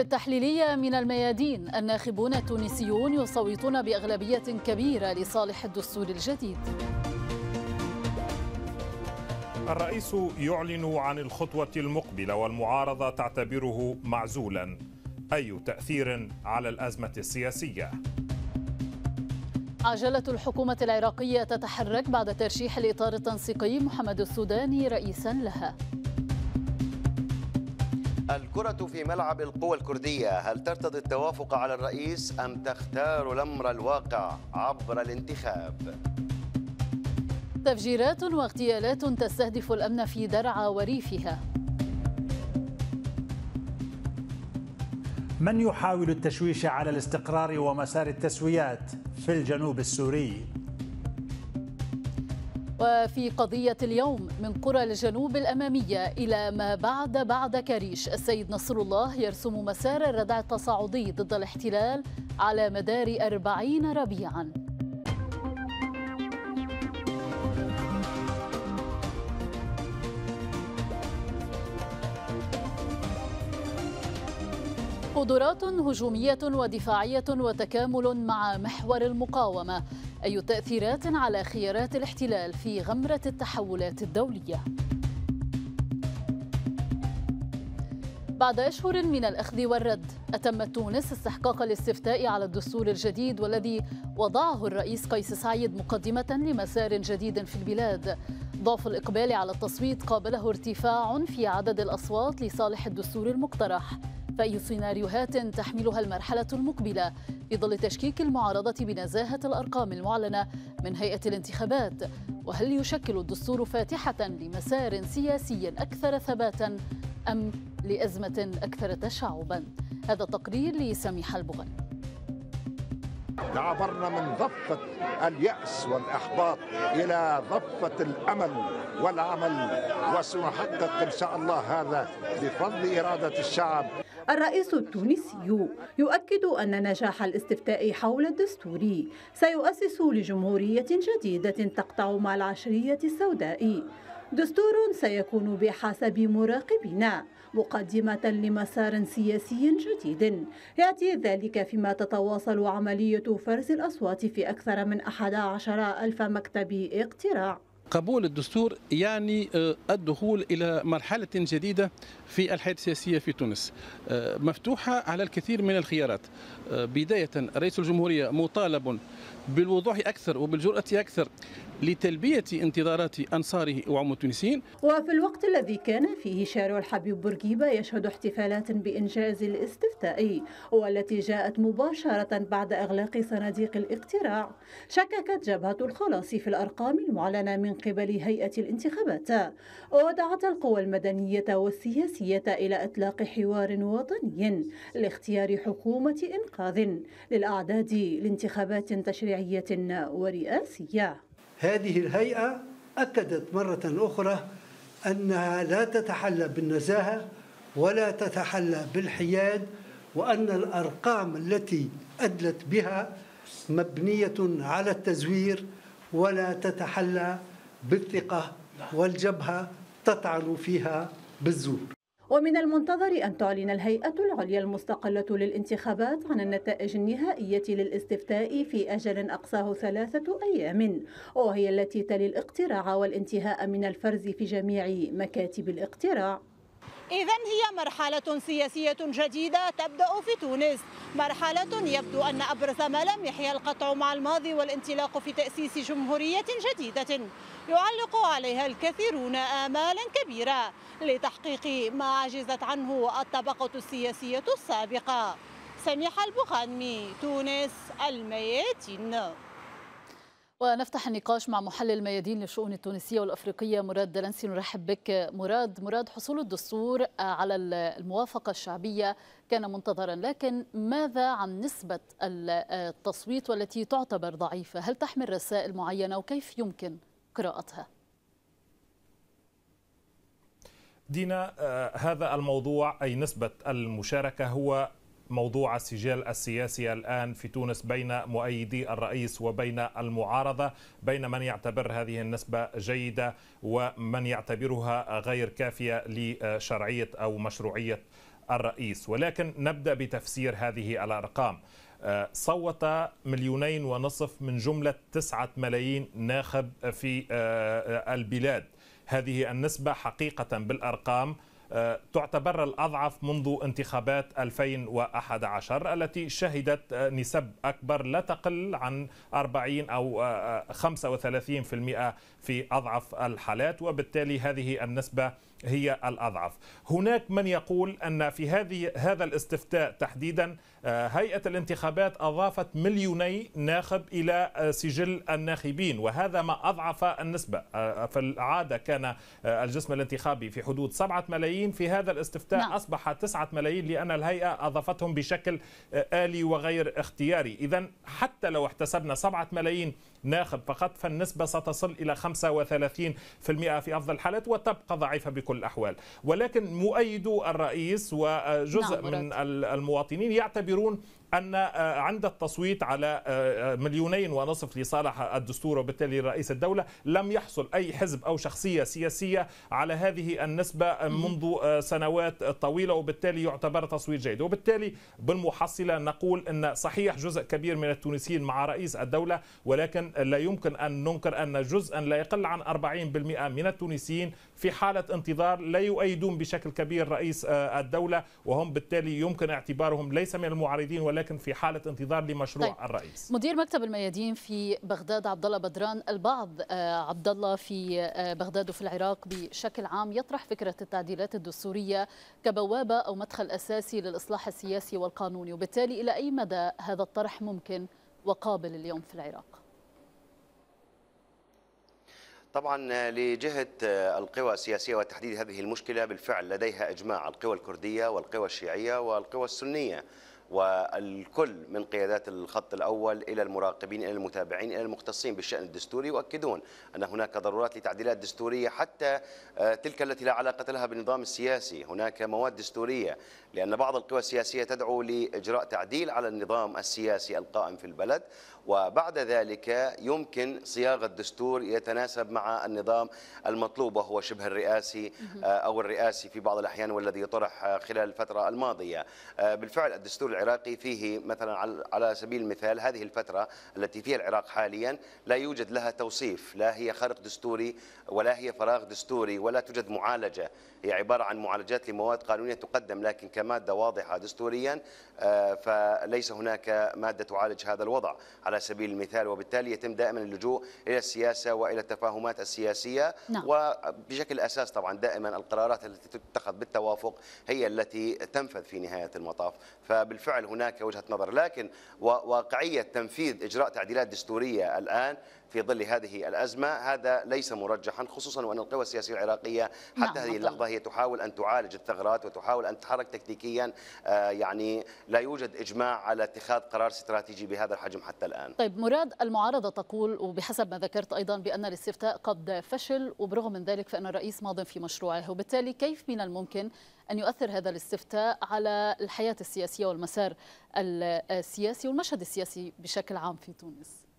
التحليلية من الميادين الناخبون التونسيون يصوتون بأغلبية كبيرة لصالح الدستور الجديد الرئيس يعلن عن الخطوة المقبلة والمعارضة تعتبره معزولا أي تأثير على الأزمة السياسية عجلة الحكومة العراقية تتحرك بعد ترشيح الإطار التنسيقي محمد السوداني رئيسا لها الكرة في ملعب القوى الكردية هل ترتضي التوافق على الرئيس أم تختار الأمر الواقع عبر الانتخاب؟ تفجيرات واغتيالات تستهدف الأمن في درعا وريفها من يحاول التشويش على الاستقرار ومسار التسويات في الجنوب السوري؟ وفي قضية اليوم من قرى الجنوب الأمامية إلى ما بعد بعد كريش السيد نصر الله يرسم مسار الردع التصاعدي ضد الاحتلال على مدار أربعين ربيعاً قدرات هجومية ودفاعية وتكامل مع محور المقاومة أي تأثيرات على خيارات الاحتلال في غمرة التحولات الدولية؟ بعد أشهر من الأخذ والرد أتمت تونس استحقاق الاستفتاء على الدستور الجديد والذي وضعه الرئيس قيس سعيد مقدمة لمسار جديد في البلاد ضعف الإقبال على التصويت قابله ارتفاع في عدد الأصوات لصالح الدستور المقترح فأي سيناريوهات تحملها المرحلة المقبلة في ظل تشكيك المعارضة بنزاهة الأرقام المعلنة من هيئة الانتخابات وهل يشكل الدستور فاتحة لمسار سياسي أكثر ثباتا أم لأزمة أكثر تشعبا هذا تقرير لسميحة البغل عبرنا من ضفة اليأس والإحباط إلى ضفة الأمل والعمل وسنحقق إن شاء الله هذا بفضل إرادة الشعب الرئيس التونسي يؤكد أن نجاح الاستفتاء حول الدستور سيؤسس لجمهورية جديدة تقطع مع العشرية السوداء دستور سيكون بحسب مراقبنا مقدمة لمسار سياسي جديد يأتي ذلك فيما تتواصل عملية فرز الأصوات في أكثر من 11 ألف مكتب اقتراع قبول الدستور يعني آه، الدخول الى مرحله جديده في الحياه السياسيه في تونس آه، مفتوحه على الكثير من الخيارات آه، بدايه رئيس الجمهوريه مطالب بالوضوح اكثر وبالجراه اكثر لتلبية انتظارات أنصاره وعموم التونسيين وفي الوقت الذي كان فيه شارع الحبيب بورقيبة يشهد احتفالات بإنجاز الاستفتائي والتي جاءت مباشرة بعد إغلاق صناديق الاقتراع شككت جبهة الخلاص في الأرقام المعلنة من قبل هيئة الانتخابات ودعت القوى المدنية والسياسية إلى إطلاق حوار وطني لاختيار حكومة إنقاذ للأعداد لانتخابات تشريعية ورئاسية هذه الهيئة أكدت مرة أخرى أنها لا تتحلى بالنزاهة ولا تتحلى بالحياد وأن الأرقام التي أدلت بها مبنية على التزوير ولا تتحلى بالثقة والجبهة تطعن فيها بالزور ومن المنتظر أن تعلن الهيئة العليا المستقلة للانتخابات عن النتائج النهائية للاستفتاء في أجل أقصاه ثلاثة أيام وهي التي تلي الاقتراع والانتهاء من الفرز في جميع مكاتب الاقتراع إذا هي مرحلة سياسية جديدة تبدأ في تونس مرحلة يبدو أن أبرز ملامحها القطع مع الماضي والانطلاق في تأسيس جمهورية جديدة يعلق عليها الكثيرون آمالا كبيرة لتحقيق ما عجزت عنه الطبقة السياسية السابقة سميح البخانمي تونس المياتين ونفتح النقاش مع محلل ميادين للشؤون التونسية والأفريقية مراد دلنسي نرحب بك مراد مراد حصول الدستور آه، على الموافقة الشعبية كان منتظرا لكن ماذا عن نسبة آه، التصويت والتي تعتبر ضعيفة هل تحمل رسائل معينة وكيف يمكن قراءتها؟ دينا آه، هذا الموضوع أي نسبة المشاركة هو موضوع السجال السياسي الآن في تونس بين مؤيدي الرئيس وبين المعارضة بين من يعتبر هذه النسبة جيدة ومن يعتبرها غير كافية لشرعية أو مشروعية الرئيس ولكن نبدأ بتفسير هذه الأرقام آه، صوت مليونين ونصف من جملة تسعة ملايين ناخب في آه، آه، البلاد هذه النسبة حقيقة بالأرقام تعتبر الأضعف منذ انتخابات 2011 التي شهدت آه، نسب أكبر لا تقل عن 40 أو 35% آه، آه، في أضعف الحالات وبالتالي هذه النسبة هي الأضعف هناك من يقول أن في هذه هذا الاستفتاء تحديدا آه، هيئة الانتخابات أضافت مليوني ناخب إلى آه، سجل الناخبين وهذا ما أضعف النسبة آه، في العادة كان الجسم الانتخابي في حدود 7 ملايين في هذا الاستفتاء نعم. أصبح 9 ملايين لأن الهيئة أضافتهم بشكل آلي وغير اختياري إذا حتى لو احتسبنا 7 ملايين ناخب فقط فالنسبة ستصل إلى 35% في أفضل الحالات وتبقى ضعيفة بكل الأحوال ولكن مؤيدو الرئيس وجزء نعم من المواطنين يعتبر بيعتبرون أن آه، عند التصويت على آه، آه، مليونين ونصف لصالح الدستور وبالتالي رئيس الدولة لم يحصل أي حزب أو شخصية سياسية على هذه النسبة منذ سنوات طويلة وبالتالي يعتبر تصويت جيد وبالتالي بالمحصلة نقول أن صحيح جزء كبير من التونسيين مع رئيس الدولة ولكن لا يمكن أن ننكر أن جزءا لا يقل عن 40% من التونسيين في حالة انتظار لا يؤيدون بشكل كبير رئيس الدولة وهم بالتالي يمكن اعتبارهم ليس من المعارضين ولا ولكن في حاله انتظار لمشروع طيب. الرئيس مدير مكتب الميادين في بغداد عبد الله بدران البعض آه، عبد الله في آه، بغداد وفي العراق بشكل عام يطرح فكره التعديلات الدستوريه كبوابه او مدخل اساسي للاصلاح السياسي والقانوني وبالتالي الى اي مدى هذا الطرح ممكن وقابل اليوم في العراق طبعا آه، لجهة القوى السياسية وتحديد هذه المشكلة بالفعل لديها إجماع القوى الكردية والقوى الشيعية والقوى السنية والكل من قيادات الخط الأول إلى المراقبين إلى المتابعين إلى المختصين بالشأن الدستوري يؤكدون أن هناك ضرورات لتعديلات دستورية حتى آه، تلك التي لا علاقة لها بالنظام السياسي هناك مواد دستورية لأن بعض القوى السياسية تدعو لإجراء تعديل على النظام السياسي القائم في البلد وبعد ذلك يمكن صياغة دستور يتناسب مع النظام المطلوب وهو شبه الرئاسي آه، أو الرئاسي في بعض الأحيان والذي طرح خلال الفترة الماضية آه، بالفعل الدستور العراقي فيه مثلا على سبيل المثال هذه الفترة التي فيها العراق حاليا لا يوجد لها توصيف لا هي خرق دستوري ولا هي فراغ دستوري ولا توجد معالجة هي عبارة عن معالجات لمواد قانونية تقدم لكن كماده واضحه دستوريا آه، فليس هناك ماده تعالج هذا الوضع على سبيل المثال وبالتالي يتم دائما اللجوء الى السياسه والى التفاهمات السياسيه نعم. وبشكل اساس طبعا دائما القرارات التي تتخذ بالتوافق هي التي تنفذ في نهايه المطاف فبالفعل هناك وجهه نظر لكن واقعيه تنفيذ اجراء تعديلات دستوريه الان في ظل هذه الأزمة هذا ليس مرجحا خصوصا وأن القوى السياسية العراقية نعم، حتى نعم هذه اللحظة هي تحاول أن تعالج الثغرات وتحاول أن تتحرك تكتيكيا آه، يعني لا يوجد إجماع على اتخاذ قرار استراتيجي بهذا الحجم حتى الآن طيب مراد المعارضة تقول وبحسب ما ذكرت أيضا بأن الاستفتاء قد فشل وبرغم من ذلك فأن الرئيس ماض في مشروعه وبالتالي كيف من الممكن أن يؤثر هذا الاستفتاء على الحياة السياسية والمسار السياسي والمشهد السياسي بشكل عام في تونس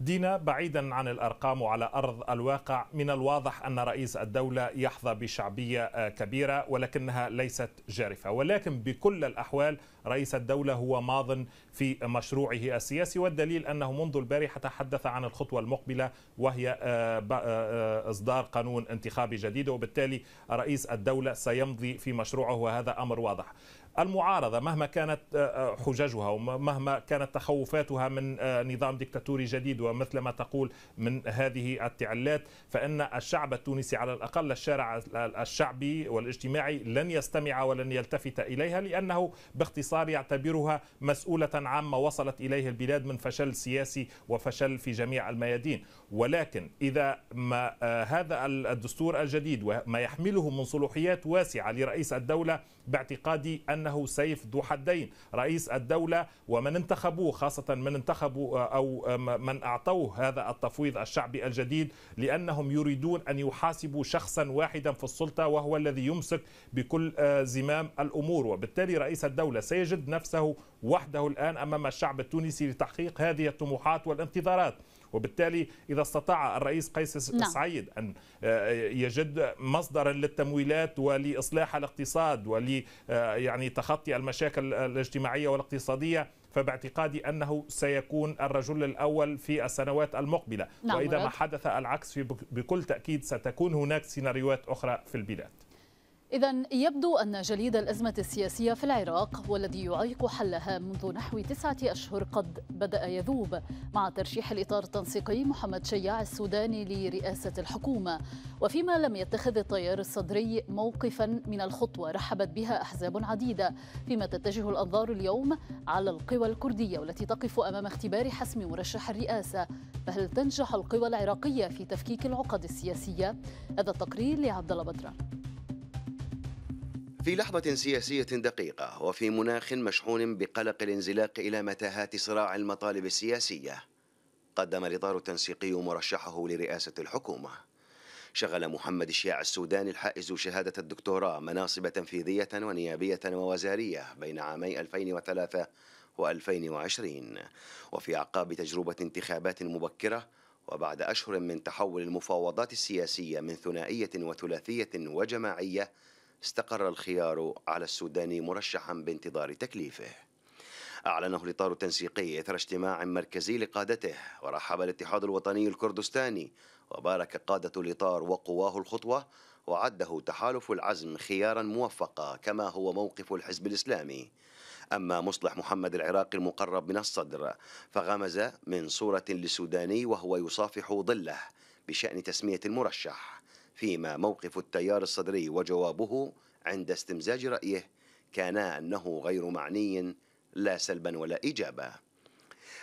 دينا بعيدا عن الارقام وعلى ارض الواقع من الواضح ان رئيس الدوله يحظى بشعبيه آه، كبيره ولكنها ليست جارفه ولكن بكل الاحوال رئيس الدولة هو ماض في مشروعه السياسي والدليل أنه منذ البارحة تحدث عن الخطوة المقبلة وهي آه، آه، آه، إصدار قانون انتخابي جديد وبالتالي رئيس الدولة سيمضي في مشروعه وهذا أمر واضح المعارضة مهما كانت حججها ومهما كانت تخوفاتها من نظام ديكتاتوري جديد ومثل ما تقول من هذه التعلات فإن الشعب التونسي على الأقل الشارع الشعبي والاجتماعي لن يستمع ولن يلتفت إليها لأنه باختصار الانتصار يعتبرها مسؤولة عامة وصلت إليه البلاد من فشل سياسي وفشل في جميع الميادين ولكن إذا ما آه، هذا الدستور الجديد وما يحمله من صلوحيات واسعة لرئيس الدولة باعتقادي أنه سيف ذو حدين رئيس الدولة ومن انتخبوه خاصة من انتخبوا آه، أو آه، من أعطوه هذا التفويض الشعبي الجديد لأنهم يريدون أن يحاسبوا شخصا واحدا في السلطة وهو الذي يمسك بكل آه، زمام الأمور وبالتالي رئيس الدولة سيجد نفسه وحده الآن أمام الشعب التونسي لتحقيق هذه الطموحات والانتظارات وبالتالي إذا استطاع الرئيس قيس نعم. سعيد أن آه، يجد مصدرا للتمويلات ولإصلاح الاقتصاد ول آه، يعني تخطي المشاكل الاجتماعية والاقتصادية فباعتقادي انه سيكون الرجل الاول في السنوات المقبله نعم واذا ما حدث العكس في بكل تاكيد ستكون هناك سيناريوهات اخرى في البلاد إذا يبدو أن جليد الأزمة السياسية في العراق والذي يعيق حلها منذ نحو تسعة أشهر قد بدأ يذوب مع ترشيح الإطار التنسيقي محمد شياع السوداني لرئاسة الحكومة وفيما لم يتخذ التيار الصدري موقفا من الخطوة رحبت بها أحزاب عديدة فيما تتجه الأنظار اليوم على القوى الكردية والتي تقف أمام اختبار حسم مرشح الرئاسة فهل تنجح القوى العراقية في تفكيك العقد السياسية؟ هذا التقرير لعبد الله بدران في لحظة سياسية دقيقة وفي مناخ مشحون بقلق الانزلاق إلى متاهات صراع المطالب السياسية قدم الإطار التنسيقي مرشحه لرئاسة الحكومة شغل محمد الشياع السوداني الحائز شهادة الدكتوراه مناصب تنفيذية ونيابية ووزارية بين عامي 2003 و2020 وفي أعقاب تجربة انتخابات مبكرة وبعد أشهر من تحول المفاوضات السياسية من ثنائية وثلاثية وجماعية استقر الخيار على السوداني مرشحا بانتظار تكليفه أعلنه الإطار التنسيقي إثر اجتماع مركزي لقادته ورحب الاتحاد الوطني الكردستاني وبارك قادة الإطار وقواه الخطوة وعده تحالف العزم خيارا موفقا كما هو موقف الحزب الإسلامي أما مصلح محمد العراقي المقرب من الصدر فغمز من صورة لسوداني وهو يصافح ظله بشأن تسمية المرشح فيما موقف التيار الصدري وجوابه عند استمزاج رأيه كان أنه غير معني لا سلبا ولا إجابة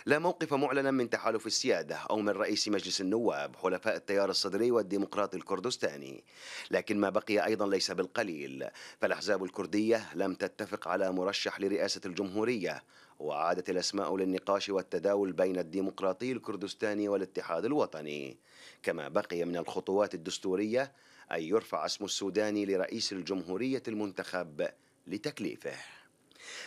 لا موقف معلنا من تحالف السيادة أو من رئيس مجلس النواب حلفاء التيار الصدري والديمقراطي الكردستاني لكن ما بقي أيضا ليس بالقليل فالأحزاب الكردية لم تتفق على مرشح لرئاسة الجمهورية وعادت الأسماء للنقاش والتداول بين الديمقراطي الكردستاني والاتحاد الوطني كما بقي من الخطوات الدستورية أن يرفع اسم السوداني لرئيس الجمهورية المنتخب لتكليفه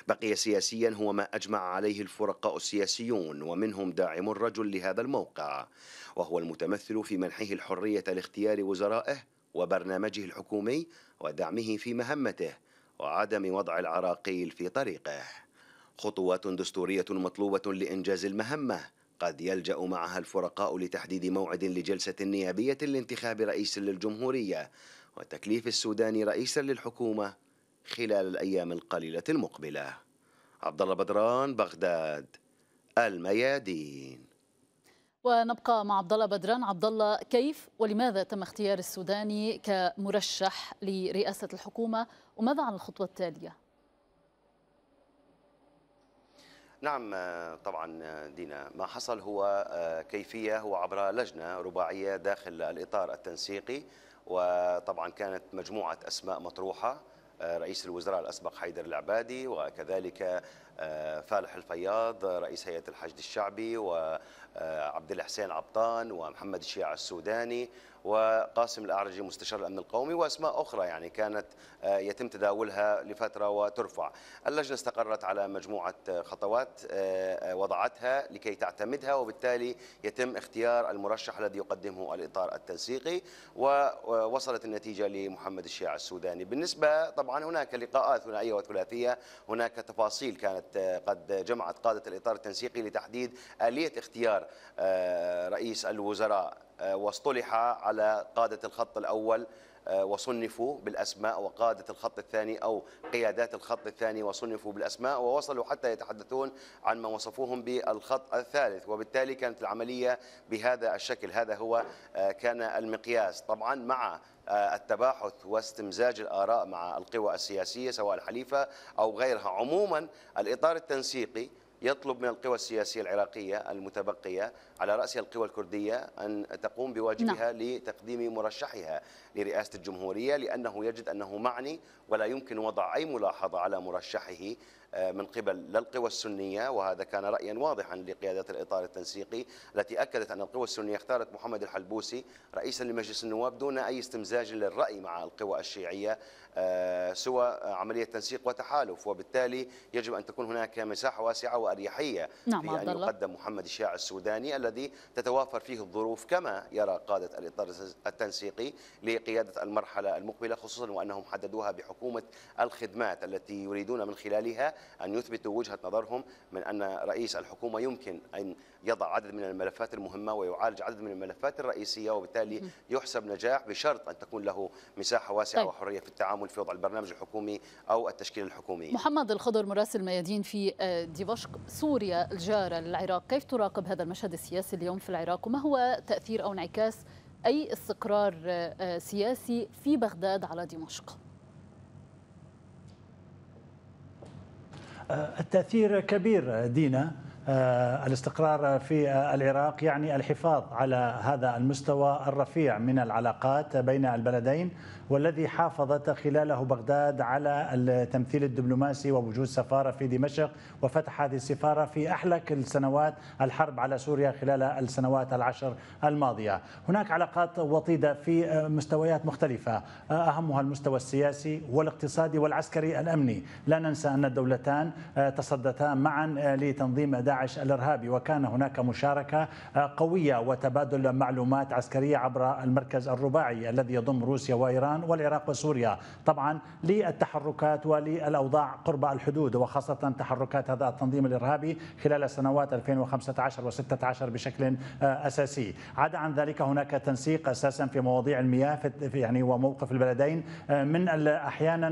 بقي سياسيا هو ما أجمع عليه الفرقاء السياسيون ومنهم داعم الرجل لهذا الموقع وهو المتمثل في منحه الحرية لاختيار وزرائه وبرنامجه الحكومي ودعمه في مهمته وعدم وضع العراقيل في طريقه خطوات دستورية مطلوبة لإنجاز المهمة قد يلجأ معها الفرقاء لتحديد موعد لجلسة نيابية لانتخاب رئيس للجمهورية وتكليف السودان رئيسا للحكومة خلال الأيام القليلة المقبلة عبد الله بدران بغداد الميادين ونبقى مع عبد الله بدران عبد الله كيف ولماذا تم اختيار السوداني كمرشح لرئاسة الحكومة وماذا عن الخطوة التالية نعم آه، طبعا آه، دينا ما حصل هو آه، كيفية هو عبر لجنة رباعية داخل الإطار التنسيقي وطبعا كانت مجموعة أسماء مطروحة رئيس الوزراء الأسبق حيدر العبادي وكذلك آه، فالح الفياض رئيس هيئة الحشد الشعبي وعبد آه، الحسين عبطان ومحمد الشيع السوداني وقاسم الأعرجي مستشار الأمن القومي وأسماء أخرى يعني كانت آه، يتم تداولها لفترة وترفع اللجنة استقرت على مجموعة خطوات وضعتها لكي تعتمدها وبالتالي يتم اختيار المرشح الذي يقدمه الإطار التنسيقي ووصلت النتيجة لمحمد الشيع السوداني بالنسبة طبعا هناك لقاءات ثنائية وثلاثية هناك تفاصيل كانت كانت قد جمعت قادة الإطار التنسيقي لتحديد آلية اختيار آه، رئيس الوزراء آه، واصطلح على قادة الخط الأول آه، وصنفوا بالأسماء وقادة الخط الثاني أو قيادات الخط الثاني وصنفوا بالأسماء ووصلوا حتى يتحدثون عن ما وصفوهم بالخط الثالث وبالتالي كانت العملية بهذا الشكل هذا هو آه، كان المقياس طبعا مع آه، التباحث واستمزاج الآراء مع القوى السياسية سواء الحليفة أو غيرها عموما الإطار التنسيقي يطلب من القوى السياسية العراقية المتبقية على رأسها القوى الكردية أن تقوم بواجبها نعم. لتقديم مرشحها لرئاسة الجمهورية لأنه يجد أنه معني ولا يمكن وضع أي ملاحظة على مرشحه آه، من قبل لا القوى السنية وهذا كان رأيا واضحا لقيادة الإطار التنسيقي التي أكدت أن القوى السنية اختارت محمد الحلبوسي رئيسا لمجلس النواب دون أي استمزاج للرأي مع القوى الشيعية آه، سوى عملية تنسيق وتحالف وبالتالي يجب أن تكون هناك مساحة واسعة وأريحية نعم في أن يقدم محمد الشيع السوداني الذي تتوافر فيه الظروف كما يرى قادة الإطار التنسيقي لقيادة المرحلة المقبلة خصوصا وأنهم حددوها بحكومة الخدمات التي يريدون من خلالها أن يثبتوا وجهة نظرهم من أن رئيس الحكومة يمكن أن يضع عدد من الملفات المهمة ويعالج عدد من الملفات الرئيسية وبالتالي يحسب نجاح بشرط أن تكون له مساحة واسعة طيب. وحرية في التعامل في وضع البرنامج الحكومي أو التشكيل الحكومي محمد الخضر مراسل ميادين في آه، دمشق سوريا الجارة للعراق كيف تراقب هذا المشهد السياسي اليوم في العراق وما هو تأثير أو انعكاس أي استقرار آه، آه، سياسي في بغداد على دمشق؟ التأثير كبير دينا آه، الاستقرار في العراق يعني الحفاظ على هذا المستوى الرفيع من العلاقات بين البلدين والذي حافظت خلاله بغداد على التمثيل الدبلوماسي ووجود سفارة في دمشق وفتح هذه السفارة في أحلك السنوات الحرب على سوريا خلال السنوات العشر الماضية هناك علاقات وطيدة في مستويات مختلفة آه، أهمها المستوى السياسي والاقتصادي والعسكري الأمني لا ننسى أن الدولتان آه، تصدتا معا لتنظيم داعش الارهابي وكان هناك مشاركه آه، قويه وتبادل معلومات عسكريه عبر المركز الرباعي الذي يضم روسيا وايران والعراق وسوريا طبعا للتحركات وللاوضاع قرب الحدود وخاصه تحركات هذا التنظيم الارهابي خلال سنوات 2015 و16 بشكل آه، اساسي عدا عن ذلك هناك تنسيق اساسا في مواضيع المياه في يعني وموقف البلدين آه، من احيانا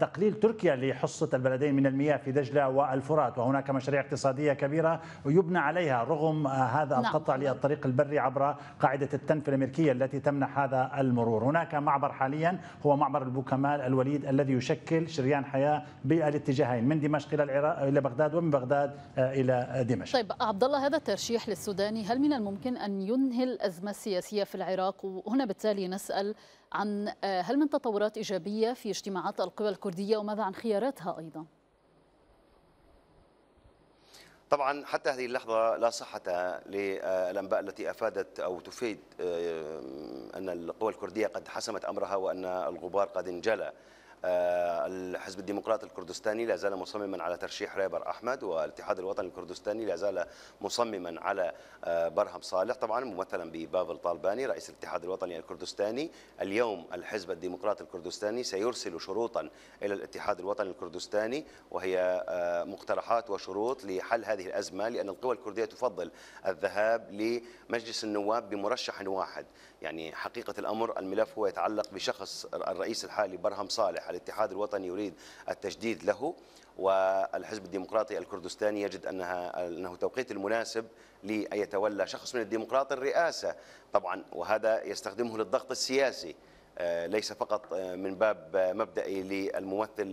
تقليل تركيا لحصه البلدين من المياه في دجله والفرات وهناك مشاريع اقتصاديه اقتصادية كبيرة ويبنى عليها رغم آه، هذا نعم. القطع للطريق البري عبر قاعدة التنف الأمريكية التي تمنح هذا المرور هناك معبر حاليا هو معبر البوكمال الوليد الذي يشكل شريان حياة بالاتجاهين من دمشق إلى العراق إلى بغداد ومن بغداد آه، إلى دمشق طيب عبد الله هذا الترشيح للسوداني هل من الممكن أن ينهي الأزمة السياسية في العراق وهنا بالتالي نسأل عن آه، هل من تطورات إيجابية في اجتماعات القوى الكردية وماذا عن خياراتها أيضاً؟ طبعا حتى هذه اللحظة لا صحة للأنباء التي أفادت أو تفيد آه، أن القوى الكردية قد حسمت أمرها وأن الغبار قد انجلى الحزب الديمقراطي الكردستاني لا زال مصمما على ترشيح رابر احمد والاتحاد الوطني الكردستاني لا زال مصمما على آه، برهم صالح طبعا ممثلا ببافل طالباني رئيس الاتحاد الوطني الكردستاني اليوم الحزب الديمقراطي الكردستاني سيرسل شروطا الى الاتحاد الوطني الكردستاني وهي آه، مقترحات وشروط لحل هذه الازمه لان القوى الكرديه تفضل الذهاب لمجلس النواب بمرشح واحد يعني حقيقة الأمر الملف هو يتعلق بشخص الرئيس الحالي برهم صالح الاتحاد الوطني يريد التجديد له والحزب الديمقراطي الكردستاني يجد أنها أنه توقيت المناسب لأن يتولى شخص من الديمقراط الرئاسة طبعا وهذا يستخدمه للضغط السياسي آه، ليس فقط آه، من باب مبدئي للممثل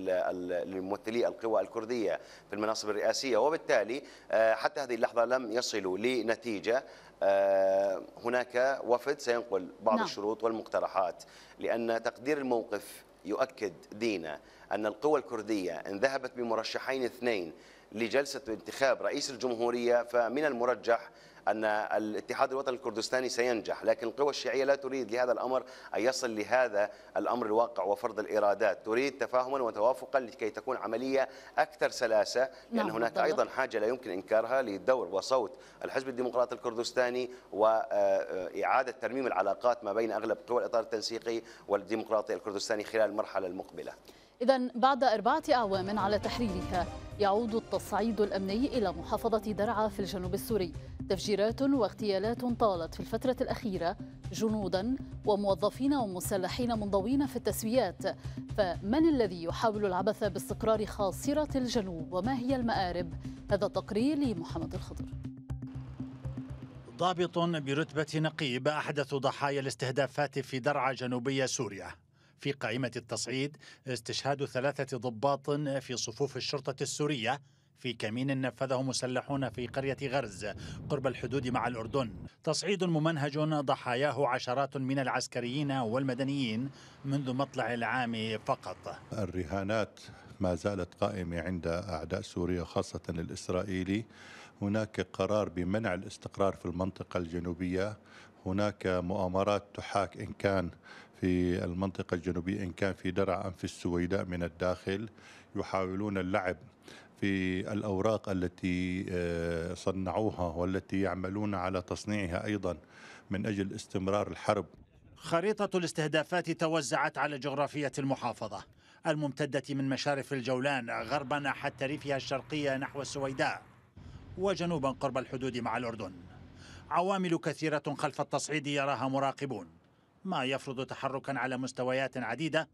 لممثلي القوى الكرديه في المناصب الرئاسيه وبالتالي آه، حتى هذه اللحظه لم يصلوا لنتيجه آه، هناك وفد سينقل بعض نعم. الشروط والمقترحات لأن تقدير الموقف يؤكد دينا أن القوى الكردية إن ذهبت بمرشحين اثنين لجلسة انتخاب رئيس الجمهورية فمن المرجح أن الاتحاد الوطني الكردستاني سينجح لكن القوى الشيعية لا تريد لهذا الأمر أن يصل لهذا الأمر الواقع وفرض الإرادات تريد تفاهما وتوافقا لكي تكون عملية أكثر سلاسة لأن نعم هناك بالضبط. أيضا حاجة لا يمكن إنكارها لدور وصوت الحزب الديمقراطي الكردستاني وإعادة آه، آه، ترميم العلاقات ما بين أغلب قوى الإطار التنسيقي والديمقراطي الكردستاني خلال المرحلة المقبلة إذا بعد أربعة أعوام على تحريرها يعود التصعيد الأمني إلى محافظة درعا في الجنوب السوري تفجيرات واغتيالات طالت في الفترة الأخيرة جنودا وموظفين ومسلحين منضوين في التسويات فمن الذي يحاول العبث باستقرار خاصرة الجنوب وما هي المآرب؟ هذا تقرير لمحمد الخضر ضابط برتبة نقيب أحدث ضحايا الاستهدافات في درعا جنوبية سوريا في قائمة التصعيد استشهاد ثلاثة ضباط في صفوف الشرطة السورية في كمين نفذه مسلحون في قرية غرز قرب الحدود مع الأردن تصعيد ممنهج ضحاياه عشرات من العسكريين والمدنيين منذ مطلع العام فقط الرهانات ما زالت قائمة عند أعداء سوريا خاصة الإسرائيلي هناك قرار بمنع الاستقرار في المنطقة الجنوبية هناك مؤامرات تحاك إن كان في المنطقة الجنوبية إن كان في درعا أم في السويداء من الداخل يحاولون اللعب في الأوراق التي آه، صنعوها والتي يعملون على تصنيعها أيضا من أجل استمرار الحرب خريطة الاستهدافات توزعت على جغرافية المحافظة الممتدة من مشارف الجولان غربا حتى ريفها الشرقية نحو السويداء وجنوبا قرب الحدود مع الأردن عوامل كثيرة خلف التصعيد يراها مراقبون ما يفرض تحركا على مستويات عديدة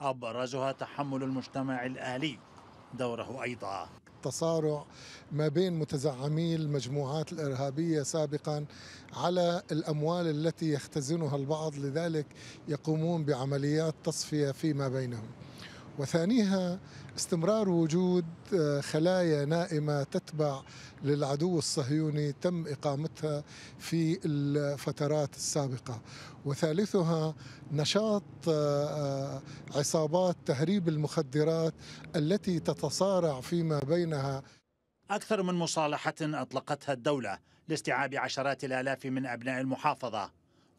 أبرزها تحمل المجتمع الأهلي دوره أيضا تصارع ما بين متزعمي المجموعات الارهابيه سابقا على الاموال التي يختزنها البعض لذلك يقومون بعمليات تصفيه فيما بينهم وثانيها استمرار وجود آه، خلايا نائمة تتبع للعدو الصهيوني تم إقامتها في الفترات السابقة وثالثها نشاط آه، آه، عصابات تهريب المخدرات التي تتصارع فيما بينها أكثر من مصالحة أطلقتها الدولة لاستيعاب عشرات الآلاف من أبناء المحافظة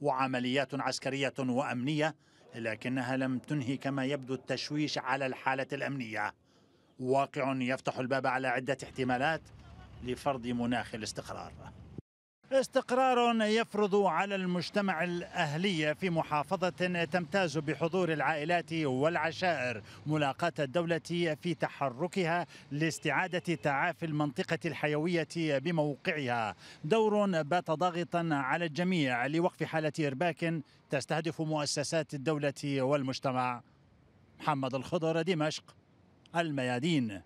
وعمليات عسكرية وأمنية لكنها لم تنهي كما يبدو التشويش على الحالة الأمنية واقع يفتح الباب على عدة احتمالات لفرض مناخ الاستقرار استقرار يفرض على المجتمع الأهلي في محافظة تمتاز بحضور العائلات والعشائر ملاقاة الدولة في تحركها لاستعادة تعافي المنطقة الحيوية بموقعها دور بات ضاغطا على الجميع لوقف حالة إرباك تستهدف مؤسسات الدولة والمجتمع محمد الخضر دمشق الميادين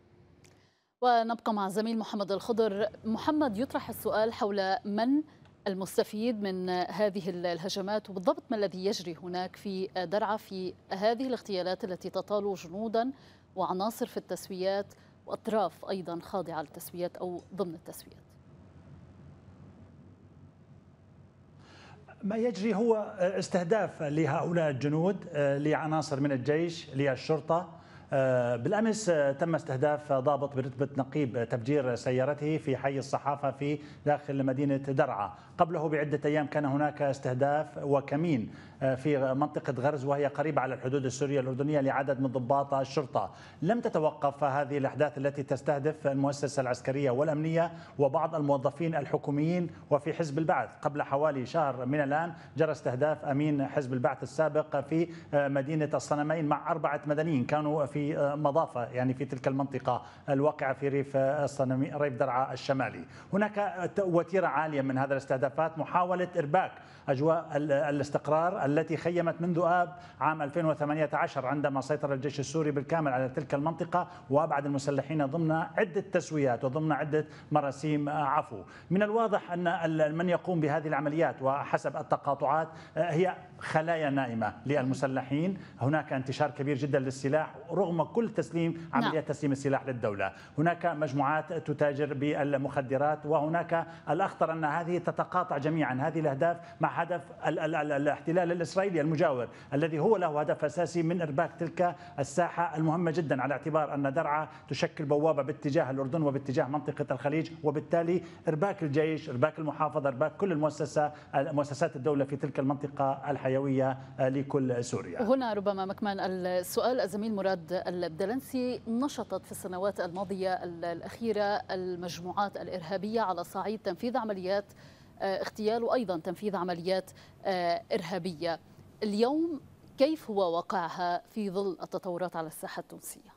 ونبقى مع الزميل محمد الخضر محمد يطرح السؤال حول من المستفيد من هذه الهجمات وبالضبط ما الذي يجري هناك في درعا في هذه الاغتيالات التي تطال جنودا وعناصر في التسويات واطراف ايضا خاضعه للتسويات او ضمن التسويات. ما يجري هو استهداف لهؤلاء الجنود لعناصر من الجيش للشرطه آه، بالامس آه، تم استهداف آه، ضابط برتبه نقيب تفجير سيارته في حي الصحافه في داخل مدينه درعا، قبله بعده ايام كان هناك استهداف وكمين آه، في منطقة غرز وهي قريبة على الحدود السورية الأردنية لعدد من ضباط الشرطة لم تتوقف هذه الأحداث التي تستهدف المؤسسة العسكرية والأمنية وبعض الموظفين الحكوميين وفي حزب البعث قبل حوالي شهر من الآن جرى استهداف أمين حزب البعث السابق في آه، مدينة الصنمين مع أربعة مدنيين كانوا في آه، مضافة يعني في تلك المنطقة الواقعة في ريف الصنمين ريف درعا الشمالي هناك وتيرة عالية من هذا الاستهدافات محاولة إرباك أجواء الاستقرار التي خيمت منذ آب عام 2018 عندما سيطر الجيش السوري بالكامل على تلك المنطقة وأبعد المسلحين ضمن عدة تسويات وضمن عدة مراسيم آه، عفو من الواضح أن من يقوم بهذه العمليات وحسب التقاطعات آه، هي خلايا نائمة للمسلحين هناك انتشار كبير جدا للسلاح رغم كل تسليم نعم. عملية نعم. تسليم السلاح للدولة هناك مجموعات تتاجر بالمخدرات وهناك الأخطر أن هذه تتقاطع جميعا هذه الأهداف مع هدف ال ال ال الاحتلال الإسرائيلي المجاور الذي هو له هدف أساسي من إرباك تلك الساحة المهمة جدا على اعتبار أن درعا تشكل بوابة باتجاه الأردن وباتجاه منطقة الخليج وبالتالي إرباك الجيش إرباك المحافظة إرباك كل المؤسسة مؤسسات الدولة في تلك المنطقة الحياة الحيوية آه، لكل سوريا هنا ربما مكمن السؤال الزميل مراد البدلنسي نشطت في السنوات الماضية الأخيرة المجموعات الإرهابية على صعيد تنفيذ عمليات آه، اغتيال وأيضا تنفيذ عمليات آه، إرهابية اليوم كيف هو وقعها في ظل التطورات على الساحة التونسية؟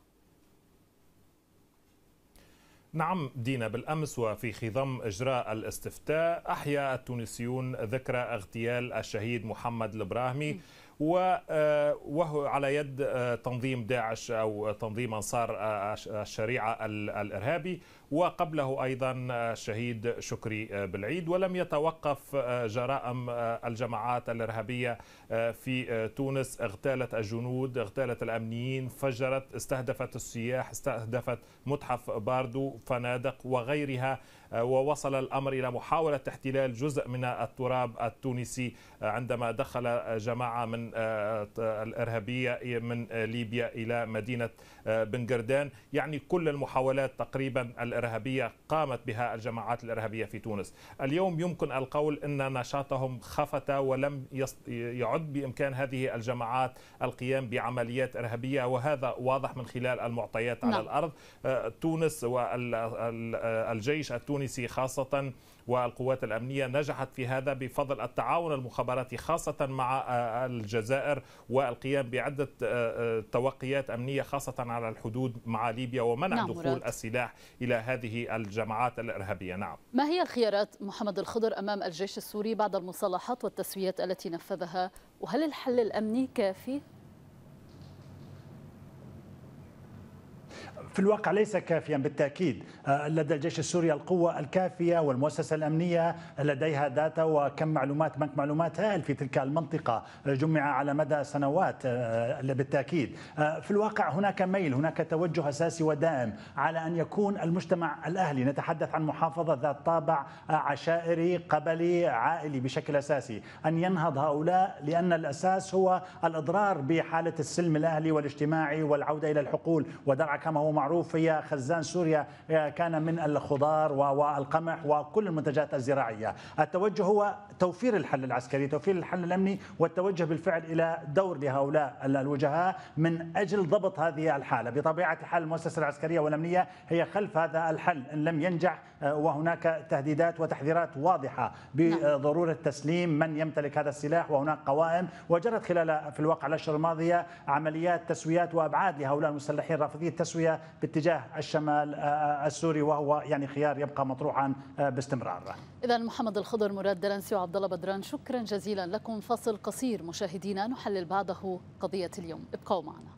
نعم دينا بالأمس وفي خضم إجراء الاستفتاء أحيا التونسيون ذكرى اغتيال الشهيد محمد البراهمي آه، وهو على يد آه، تنظيم داعش أو تنظيم أنصار آه، الشريعة الإرهابي وقبله أيضا الشهيد شكري بالعيد ولم يتوقف جرائم الجماعات الإرهابية في تونس اغتالت الجنود اغتالت الأمنيين فجرت استهدفت السياح استهدفت متحف باردو فنادق وغيرها آه، ووصل الأمر إلى محاولة احتلال جزء من التراب التونسي آه، عندما دخل جماعة من آه، الإرهابية من ليبيا إلى مدينة بنغردان يعني كل المحاولات تقريبا الإرهابية قامت بها الجماعات الإرهابية في تونس اليوم يمكن القول أن نشاطهم خفت ولم يعد بإمكان هذه الجماعات القيام بعمليات إرهابية وهذا واضح من خلال المعطيات على نعم. الأرض تونس والجيش التونسي التونسي خاصة والقوات الأمنية نجحت في هذا بفضل التعاون المخابراتي خاصة مع آه، آه، الجزائر والقيام بعدة آه، توقيات أمنية خاصة على الحدود مع ليبيا ومنع نعم دخول مراد. السلاح إلى هذه الجماعات الإرهابية نعم ما هي الخيارات محمد الخضر أمام الجيش السوري بعد المصالحات والتسويات التي نفذها وهل الحل الأمني كافي؟ في الواقع ليس كافيا بالتاكيد آه، لدى الجيش السوري القوه الكافيه والمؤسسه الامنيه لديها داتا وكم معلومات بنك معلومات هائل في تلك المنطقه آه، جمع على مدى سنوات آه، بالتاكيد في الواقع هناك ميل هناك توجه اساسي ودائم على ان يكون المجتمع الاهلي نتحدث عن محافظه ذات طابع عشائري قبلي عائلي بشكل اساسي ان ينهض هؤلاء لان الاساس هو الاضرار بحاله السلم الاهلي والاجتماعي والعوده الى الحقول ودرع كما هو معروف معروف هي خزان سوريا آه، كان من الخضار والقمح وكل المنتجات الزراعية التوجه هو توفير الحل العسكري توفير الحل الأمني والتوجه بالفعل إلى دور لهؤلاء الوجهاء من أجل ضبط هذه الحالة بطبيعة الحال المؤسسة العسكرية والأمنية هي خلف هذا الحل إن لم ينجح آه، وهناك تهديدات وتحذيرات واضحة بضرورة تسليم من يمتلك هذا السلاح وهناك قوائم وجرت خلال في الواقع الأشهر الماضية عمليات تسويات وأبعاد لهؤلاء المسلحين رافضي التسوية باتجاه الشمال آه، آه، السوري وهو يعني خيار يبقى مطروحا آه، باستمرار إذا محمد الخضر مراد درنسي وعبد الله بدران شكرا جزيلا لكم فصل قصير مشاهدينا نحلل بعده قضية اليوم ابقوا معنا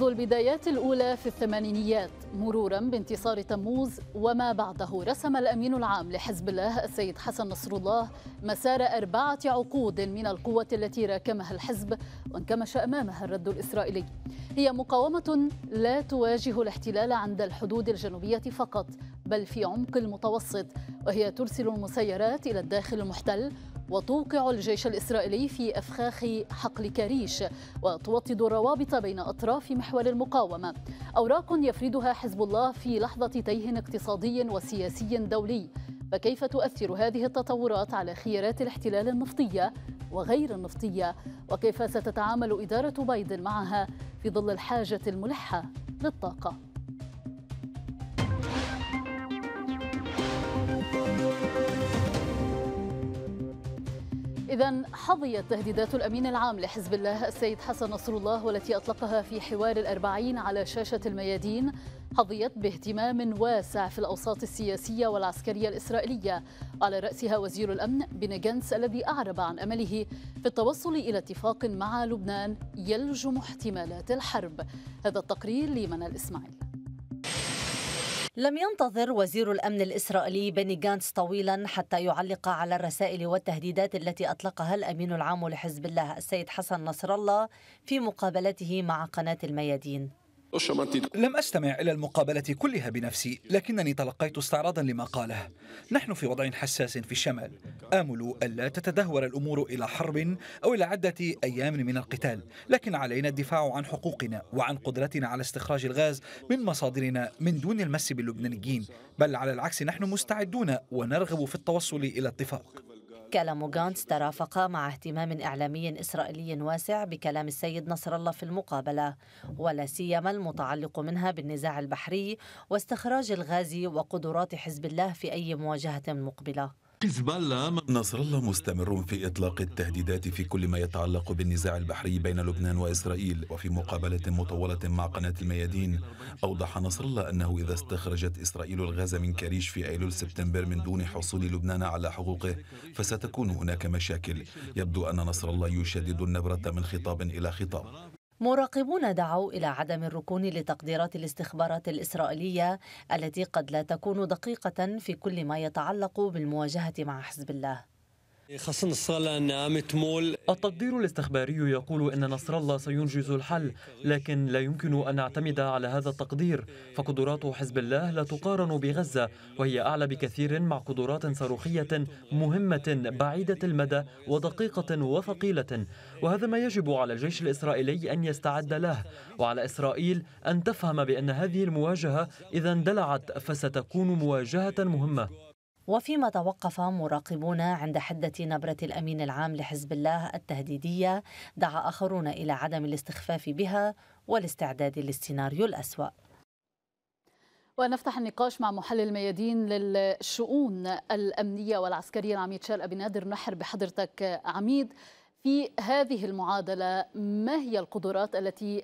منذ البدايات الأولى في الثمانينيات مرورا بانتصار تموز وما بعده رسم الأمين العام لحزب الله السيد حسن نصر الله مسار أربعة عقود من القوة التي راكمها الحزب وانكمش أمامها الرد الإسرائيلي هي مقاومة لا تواجه الاحتلال عند الحدود الجنوبية فقط بل في عمق المتوسط وهي ترسل المسيرات إلى الداخل المحتل وتوقع الجيش الإسرائيلي في أفخاخ حقل كريش وتوطد الروابط بين أطراف محور المقاومة أوراق يفردها حزب الله في لحظة تيه اقتصادي وسياسي دولي فكيف تؤثر هذه التطورات على خيارات الاحتلال النفطية وغير النفطية وكيف ستتعامل إدارة بايدن معها في ظل الحاجة الملحة للطاقة إذا حظيت تهديدات الأمين العام لحزب الله السيد حسن نصر الله والتي أطلقها في حوار الأربعين على شاشة الميادين حظيت باهتمام واسع في الأوساط السياسية والعسكرية الإسرائيلية على رأسها وزير الأمن بن جنس الذي أعرب عن أمله في التوصل إلى اتفاق مع لبنان يلجم احتمالات الحرب هذا التقرير لمنى الإسماعيل لم ينتظر وزير الأمن الإسرائيلي بني جانس طويلا حتى يعلق على الرسائل والتهديدات التي أطلقها الأمين العام لحزب الله السيد حسن نصر الله في مقابلته مع قناة الميادين لم أستمع إلى المقابلة كلها بنفسي لكنني تلقيت استعراضا لما قاله نحن في وضع حساس في الشمال آمل ألا تتدهور الأمور إلى حرب أو إلى عدة أيام من القتال لكن علينا الدفاع عن حقوقنا وعن قدرتنا على استخراج الغاز من مصادرنا من دون المس باللبنانيين بل على العكس نحن مستعدون ونرغب في التوصل إلى اتفاق كلام غانتس ترافق مع اهتمام إعلامي إسرائيلي واسع بكلام السيد نصر الله في المقابلة ولا سيما المتعلق منها بالنزاع البحري واستخراج الغاز وقدرات حزب الله في أي مواجهة مقبلة حزب الله نصر الله مستمر في إطلاق التهديدات في كل ما يتعلق بالنزاع البحري بين لبنان وإسرائيل وفي مقابلة مطولة مع قناة الميادين أوضح نصر الله أنه إذا استخرجت إسرائيل الغاز من كريش في أيلول سبتمبر من دون حصول لبنان على حقوقه فستكون هناك مشاكل يبدو أن نصر الله يشدد النبرة من خطاب إلى خطاب مراقبون دعوا إلى عدم الركون لتقديرات الاستخبارات الإسرائيلية التي قد لا تكون دقيقة في كل ما يتعلق بالمواجهة مع حزب الله التقدير الاستخباري يقول أن نصر الله سينجز الحل لكن لا يمكن أن نعتمد على هذا التقدير فقدرات حزب الله لا تقارن بغزة وهي أعلى بكثير مع قدرات صاروخية مهمة بعيدة المدى ودقيقة وثقيلة وهذا ما يجب على الجيش الإسرائيلي أن يستعد له وعلى إسرائيل أن تفهم بأن هذه المواجهة إذا اندلعت فستكون مواجهة مهمة وفيما توقف مراقبون عند حدة نبرة الأمين العام لحزب الله التهديدية دعا آخرون إلى عدم الاستخفاف بها والاستعداد للسيناريو الأسوأ ونفتح النقاش مع محلل ميادين للشؤون الأمنية والعسكرية العميد شال أبي نادر نحر بحضرتك عميد في هذه المعادلة ما هي القدرات التي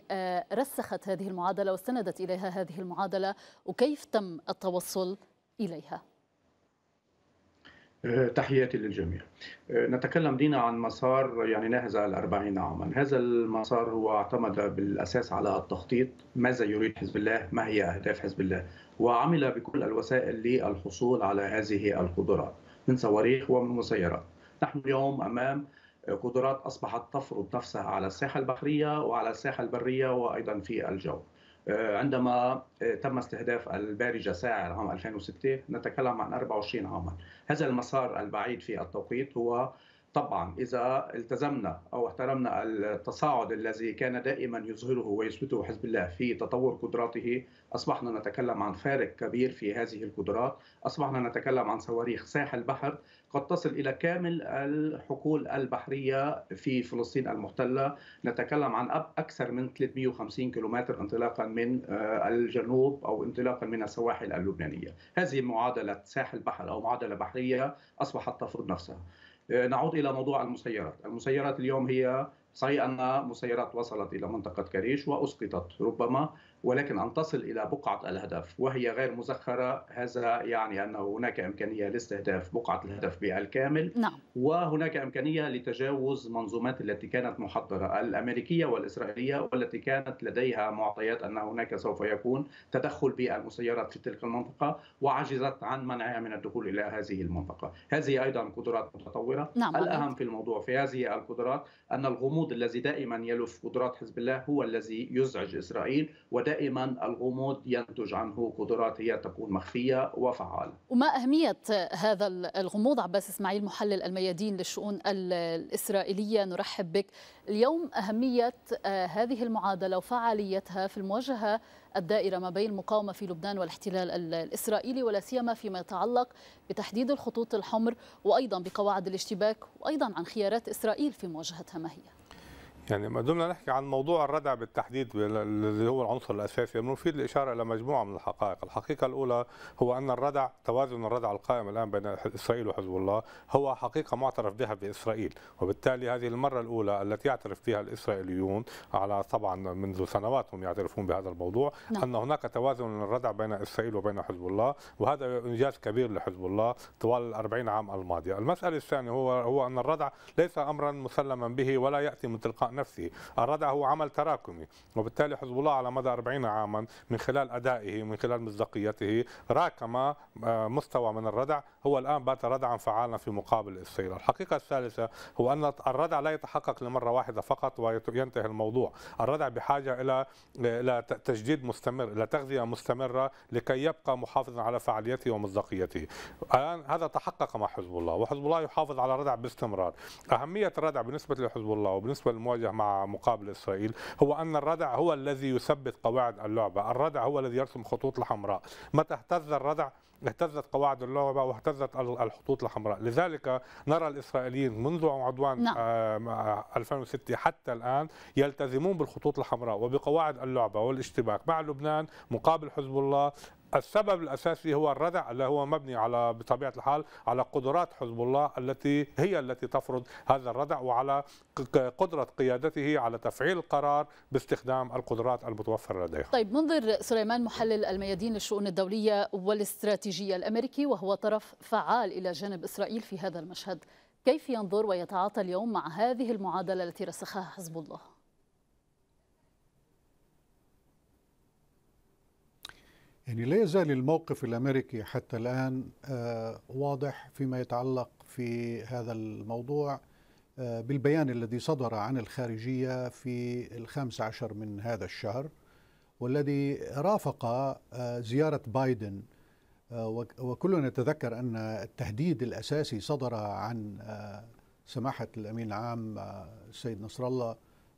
رسخت هذه المعادلة واستندت إليها هذه المعادلة وكيف تم التوصل إليها؟ آه، تحياتي للجميع آه، نتكلم دينا عن مسار يعني ناهز الأربعين عاما هذا المسار هو اعتمد بالأساس على التخطيط ماذا يريد حزب الله ما هي أهداف حزب الله وعمل بكل الوسائل للحصول على هذه القدرات من صواريخ ومن مسيرات نحن اليوم أمام قدرات أصبحت تفرض نفسها على الساحة البحرية وعلى الساحة البرية وأيضا في الجو آه، عندما آه، تم استهداف البارجة ساعر عام 2006 نتكلم عن 24 عاما هذا المسار البعيد في التوقيت هو طبعا اذا التزمنا او احترمنا التصاعد الذي كان دائما يظهره ويثبته حزب الله في تطور قدراته اصبحنا نتكلم عن فارق كبير في هذه القدرات، اصبحنا نتكلم عن صواريخ ساحل بحر قد تصل الى كامل الحقول البحريه في فلسطين المحتله، نتكلم عن اكثر من 350 كيلومتر انطلاقا من آه، الجنوب او انطلاقا من السواحل اللبنانيه، هذه معادله ساحل بحر او معادله بحريه اصبحت تفرض نفسها. آه، نعود الى موضوع المسيرات، المسيرات اليوم هي صحيح ان مسيرات وصلت الى منطقه كريش واسقطت ربما ولكن أن تصل إلى بقعة الهدف وهي غير مزخرة هذا يعني أن هناك إمكانية لاستهداف بقعة الهدف بالكامل نعم. وهناك إمكانية لتجاوز منظومات التي كانت محضرة الأمريكية والإسرائيلية والتي كانت لديها معطيات أن هناك سوف يكون تدخل بالمسيرات في تلك المنطقة وعجزت عن منعها من الدخول إلى هذه المنطقة هذه أيضا قدرات متطورة نعم. الأهم في الموضوع في هذه القدرات أن الغموض الذي دائما يلف قدرات حزب الله هو الذي يزعج إسرائيل ودائما دائما الغموض ينتج عنه قدرات هي تكون مخفية وفعالة وما أهمية هذا الغموض عباس إسماعيل محلل الميادين للشؤون الإسرائيلية نرحب بك اليوم أهمية آه، هذه المعادلة وفعاليتها في المواجهة الدائرة ما بين المقاومة في لبنان والاحتلال الإسرائيلي ولا سيما فيما يتعلق بتحديد الخطوط الحمر وأيضا بقواعد الاشتباك وأيضا عن خيارات إسرائيل في مواجهتها ما هي يعني ما دمنا نحكي عن موضوع الردع بالتحديد اللي هو العنصر الاساسي نفيد الاشاره الى مجموعه من الحقائق، الحقيقه الاولى هو ان الردع توازن الردع القائم الان بين اسرائيل وحزب الله هو حقيقه معترف بها باسرائيل، وبالتالي هذه المره الاولى التي يعترف فيها الاسرائيليون على طبعا منذ سنوات هم يعترفون بهذا الموضوع نعم. ان هناك توازن الردع بين اسرائيل وبين حزب الله، وهذا انجاز كبير لحزب الله طوال ال 40 عام الماضيه، المساله الثانيه هو هو ان الردع ليس امرا مسلما به ولا ياتي من تلقاء نفسه أراده عمل تراكمي وبالتالي حزب الله على مدى 40 عاما من خلال أدائه من خلال مصداقيته راكم آه، مستوى من الردع هو الآن بات ردعا فعالا في مقابل السيرة الحقيقة الثالثة هو أن الردع لا يتحقق لمرة واحدة فقط وينتهي الموضوع الردع بحاجة إلى إلى تجديد مستمر إلى تغذية مستمرة لكي يبقى محافظا على فعاليته ومصداقيته الآن هذا تحقق مع حزب الله وحزب الله يحافظ على الردع باستمرار أهمية الردع بالنسبة لحزب الله وبالنسبة للمواجهة الخارجه مع مقابل اسرائيل هو ان الردع هو الذي يثبت قواعد اللعبه، الردع هو الذي يرسم الخطوط الحمراء، متى اهتز الردع اهتزت قواعد اللعبه واهتزت الخطوط الحمراء، لذلك نرى الاسرائيليين منذ عدوان نعم. 2006 آه، حتى الان يلتزمون بالخطوط الحمراء وبقواعد اللعبه والاشتباك مع لبنان مقابل حزب الله السبب الاساسي هو الردع اللي هو مبني على بطبيعه الحال على قدرات حزب الله التي هي التي تفرض هذا الردع وعلى قدره قيادته على تفعيل القرار باستخدام القدرات المتوفره لديها. طيب منظر سليمان محلل الميادين للشؤون الدوليه والاستراتيجيه الامريكي وهو طرف فعال الى جانب اسرائيل في هذا المشهد، كيف ينظر ويتعاطى اليوم مع هذه المعادله التي رسخها حزب الله؟ يعني لا يزال الموقف الامريكي حتى الان آه، واضح فيما يتعلق في هذا الموضوع آه، بالبيان الذي صدر عن الخارجيه في الخامس عشر من هذا الشهر والذي رافق آه، زياره بايدن وكلنا نتذكر ان التهديد الاساسي صدر عن سماحه الامين العام السيد نصر الله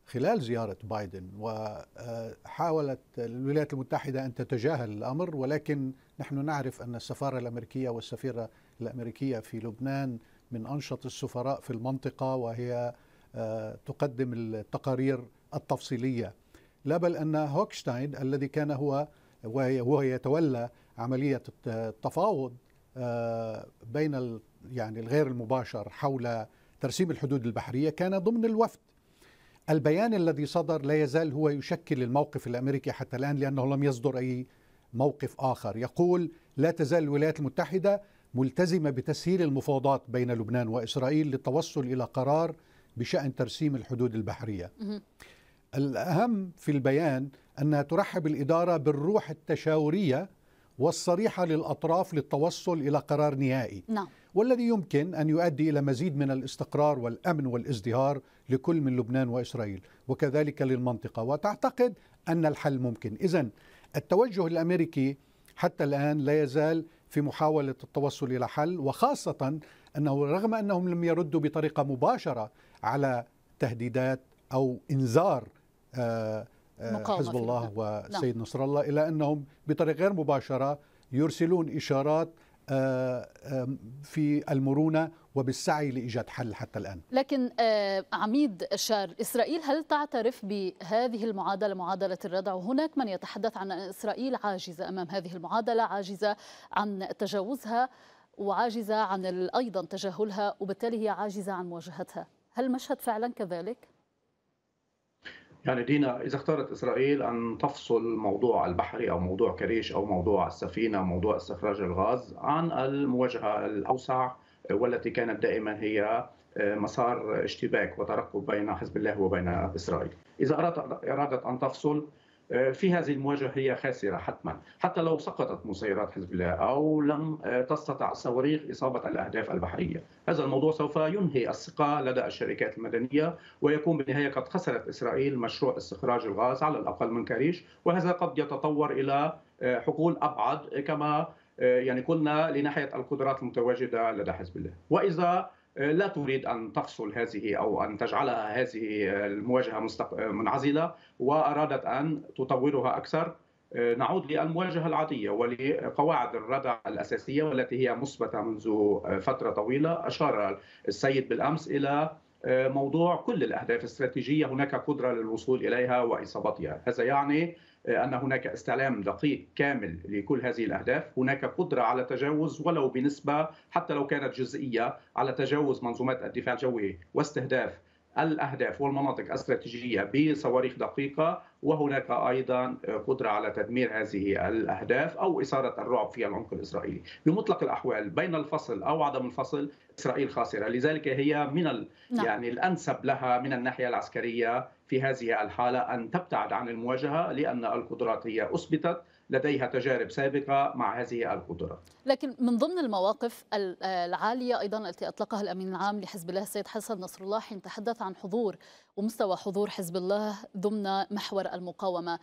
خلال زيارة بايدن وحاولت الولايات المتحدة أن تتجاهل الأمر ولكن نحن نعرف أن السفارة الأمريكية والسفيرة الأمريكية في لبنان من أنشط السفراء في المنطقة وهي آه، تقدم التقارير التفصيلية لا بل أن هوكشتاين الذي كان هو وهو يتولى عملية التفاوض آه، بين يعني الغير المباشر حول ترسيم الحدود البحرية كان ضمن الوفد البيان الذي صدر لا يزال هو يشكل الموقف الامريكي حتى الان لانه لم يصدر اي موقف اخر يقول لا تزال الولايات المتحده ملتزمه بتسهيل المفاوضات بين لبنان واسرائيل للتوصل الى قرار بشان ترسيم الحدود البحريه. الاهم في البيان انها ترحب الاداره بالروح التشاوريه والصريحه للاطراف للتوصل الى قرار نهائي. نعم. والذي يمكن ان يؤدي الى مزيد من الاستقرار والامن والازدهار لكل من لبنان واسرائيل وكذلك للمنطقه وتعتقد ان الحل ممكن اذا التوجه الامريكي حتى الان لا يزال في محاوله التوصل الى حل وخاصه انه رغم انهم لم يردوا بطريقه مباشره على تهديدات او انذار آه، آه، حزب الله نعم. وسيد نصر الله الا انهم بطريقه غير مباشره يرسلون اشارات آه، في المرونة وبالسعي لإيجاد حل حتى الآن لكن آه، عميد شار إسرائيل هل تعترف بهذه المعادلة معادلة الردع وهناك من يتحدث عن إسرائيل عاجزة أمام هذه المعادلة عاجزة عن تجاوزها وعاجزة عن أيضا تجاهلها وبالتالي هي عاجزة عن مواجهتها هل المشهد فعلا كذلك؟ يعني دينا اذا اختارت اسرائيل ان تفصل موضوع البحري او موضوع كريش او موضوع السفينه او موضوع استخراج الغاز عن المواجهه الاوسع والتي كانت دائما هي آه، مسار اشتباك وترقب بين حزب الله وبين اسرائيل. اذا ارادت ان تفصل آه، في هذه المواجهة هي خاسرة حتما حتى لو سقطت مسيرات حزب الله أو لم آه، تستطع الصواريخ إصابة الأهداف البحرية هذا الموضوع سوف ينهي الثقة لدى الشركات المدنية ويكون بالنهاية قد خسرت إسرائيل مشروع استخراج الغاز على الأقل من كريش وهذا قد يتطور إلى آه، حقول أبعد كما يعني قلنا لناحية القدرات المتواجدة لدى حزب الله وإذا آه، لا تريد ان تفصل هذه او ان تجعلها هذه المواجهه آه، منعزله وارادت ان تطورها اكثر آه، نعود للمواجهة العادية ولقواعد الردع الأساسية والتي هي مثبتة منذ فترة طويلة أشار السيد بالأمس إلى موضوع كل الأهداف الاستراتيجية هناك قدرة للوصول إليها وإصابتها هذا يعني ان هناك استعلام دقيق كامل لكل هذه الاهداف، هناك قدره على تجاوز ولو بنسبه حتى لو كانت جزئيه على تجاوز منظومات الدفاع الجوي واستهداف الاهداف والمناطق الاستراتيجيه بصواريخ دقيقه وهناك ايضا قدره على تدمير هذه الاهداف او اثاره الرعب في العمق الاسرائيلي بمطلق الاحوال بين الفصل او عدم الفصل اسرائيل خاسره لذلك هي من ال... نعم. يعني الانسب لها من الناحيه العسكريه في هذه الحاله ان تبتعد عن المواجهه لان القدرات هي اثبتت لديها تجارب سابقه مع هذه القدرات. لكن من ضمن المواقف العاليه ايضا التي اطلقها الامين العام لحزب الله السيد حسن نصر الله حين تحدث عن حضور ومستوى حضور حزب الله ضمن محور المقاومه.